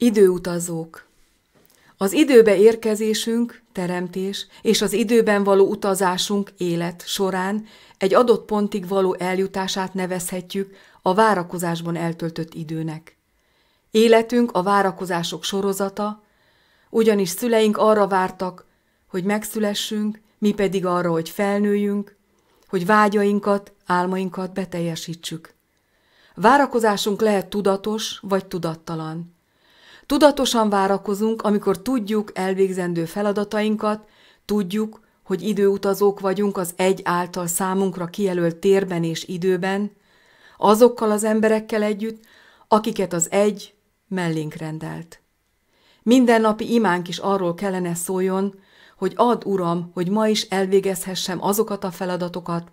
Időutazók Az időbe érkezésünk, teremtés, és az időben való utazásunk élet során egy adott pontig való eljutását nevezhetjük a várakozásban eltöltött időnek. Életünk a várakozások sorozata, ugyanis szüleink arra vártak, hogy megszülessünk, mi pedig arra, hogy felnőjünk, hogy vágyainkat, álmainkat beteljesítsük. Várakozásunk lehet tudatos vagy tudattalan. Tudatosan várakozunk, amikor tudjuk elvégzendő feladatainkat, tudjuk, hogy időutazók vagyunk az egy által számunkra kijelölt térben és időben, azokkal az emberekkel együtt, akiket az egy mellénk rendelt. Mindennapi imánk is arról kellene szóljon, hogy ad Uram, hogy ma is elvégezhessem azokat a feladatokat,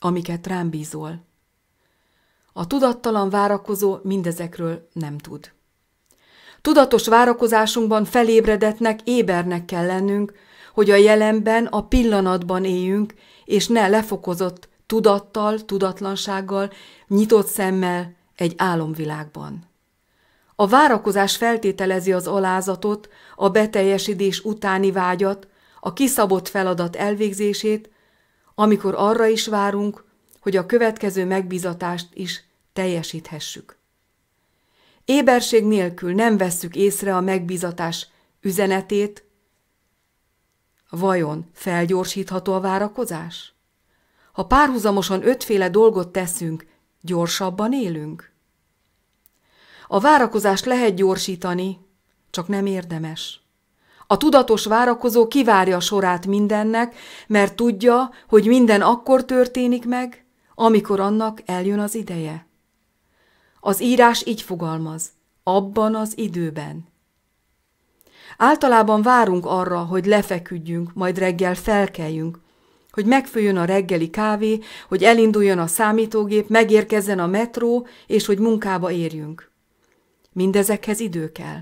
amiket rám bízol. A tudattalan várakozó mindezekről nem tud. Tudatos várakozásunkban felébredetnek, ébernek kell lennünk, hogy a jelenben, a pillanatban éljünk, és ne lefokozott tudattal, tudatlansággal, nyitott szemmel egy álomvilágban. A várakozás feltételezi az alázatot, a beteljesedés utáni vágyat, a kiszabott feladat elvégzését, amikor arra is várunk, hogy a következő megbizatást is teljesíthessük. Éberség nélkül nem vesszük észre a megbizatás üzenetét. Vajon felgyorsítható a várakozás? Ha párhuzamosan ötféle dolgot teszünk, gyorsabban élünk? A várakozást lehet gyorsítani, csak nem érdemes. A tudatos várakozó kivárja a sorát mindennek, mert tudja, hogy minden akkor történik meg, amikor annak eljön az ideje. Az írás így fogalmaz, abban az időben. Általában várunk arra, hogy lefeküdjünk, majd reggel felkeljünk, hogy megfőjön a reggeli kávé, hogy elinduljon a számítógép, megérkezzen a metró, és hogy munkába érjünk. Mindezekhez idő kell.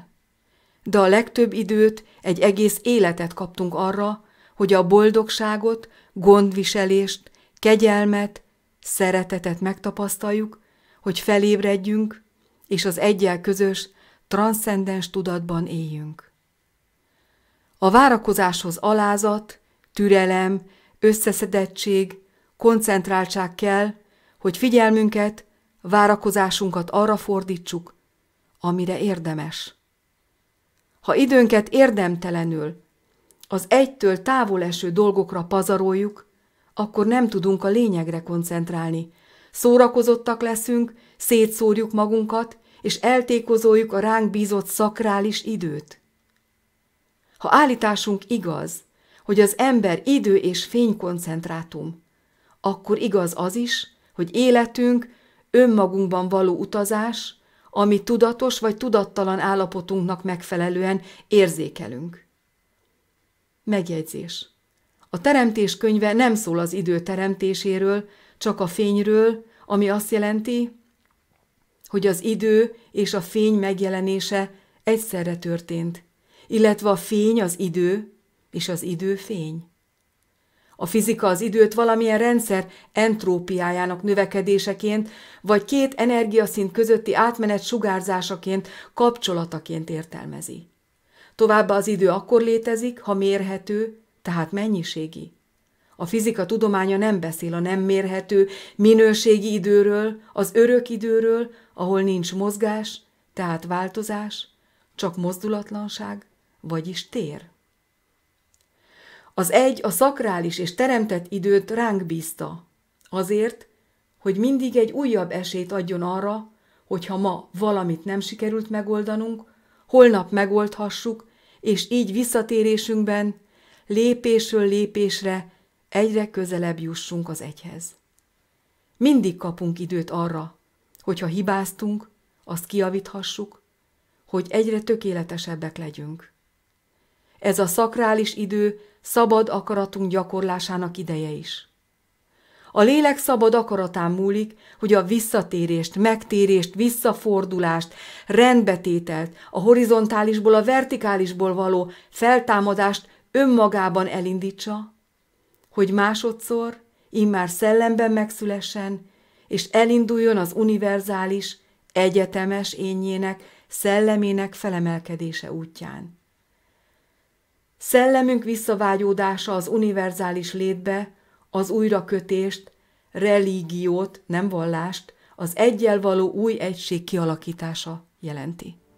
De a legtöbb időt, egy egész életet kaptunk arra, hogy a boldogságot, gondviselést, kegyelmet, szeretetet megtapasztaljuk, hogy felébredjünk, és az egyel közös, transzcendens tudatban éljünk. A várakozáshoz alázat, türelem, összeszedettség, koncentráltság kell, hogy figyelmünket, várakozásunkat arra fordítsuk, amire érdemes. Ha időnket érdemtelenül, az egytől távol eső dolgokra pazaroljuk, akkor nem tudunk a lényegre koncentrálni, Szórakozottak leszünk, szétszórjuk magunkat, és eltékozoljuk a ránk bízott szakrális időt. Ha állításunk igaz, hogy az ember idő és fénykoncentrátum, akkor igaz az is, hogy életünk önmagunkban való utazás, ami tudatos vagy tudattalan állapotunknak megfelelően érzékelünk. Megjegyzés. A teremtés könyve nem szól az idő teremtéséről, csak a fényről, ami azt jelenti, hogy az idő és a fény megjelenése egyszerre történt, illetve a fény az idő és az idő fény. A fizika az időt valamilyen rendszer entrópiájának növekedéseként, vagy két energiaszint közötti átmenet sugárzásaként, kapcsolataként értelmezi. Továbbá az idő akkor létezik, ha mérhető, tehát mennyiségi. A fizika tudománya nem beszél a nem mérhető minőségi időről, az örök időről, ahol nincs mozgás, tehát változás, csak mozdulatlanság, vagyis tér. Az egy a szakrális és teremtett időt ránk bízta, azért, hogy mindig egy újabb esélyt adjon arra, hogyha ma valamit nem sikerült megoldanunk, holnap megoldhassuk, és így visszatérésünkben lépésről lépésre egyre közelebb jussunk az egyhez. Mindig kapunk időt arra, hogyha hibáztunk, azt kiavíthassuk, hogy egyre tökéletesebbek legyünk. Ez a szakrális idő szabad akaratunk gyakorlásának ideje is. A lélek szabad akaratán múlik, hogy a visszatérést, megtérést, visszafordulást, rendbetételt, a horizontálisból, a vertikálisból való feltámadást önmagában elindítsa, hogy másodszor, immár szellemben megszülessen, és elinduljon az univerzális, egyetemes énjének, szellemének felemelkedése útján. Szellemünk visszavágyódása az univerzális létbe, az újrakötést, religiót, nem vallást, az egyel való új egység kialakítása jelenti.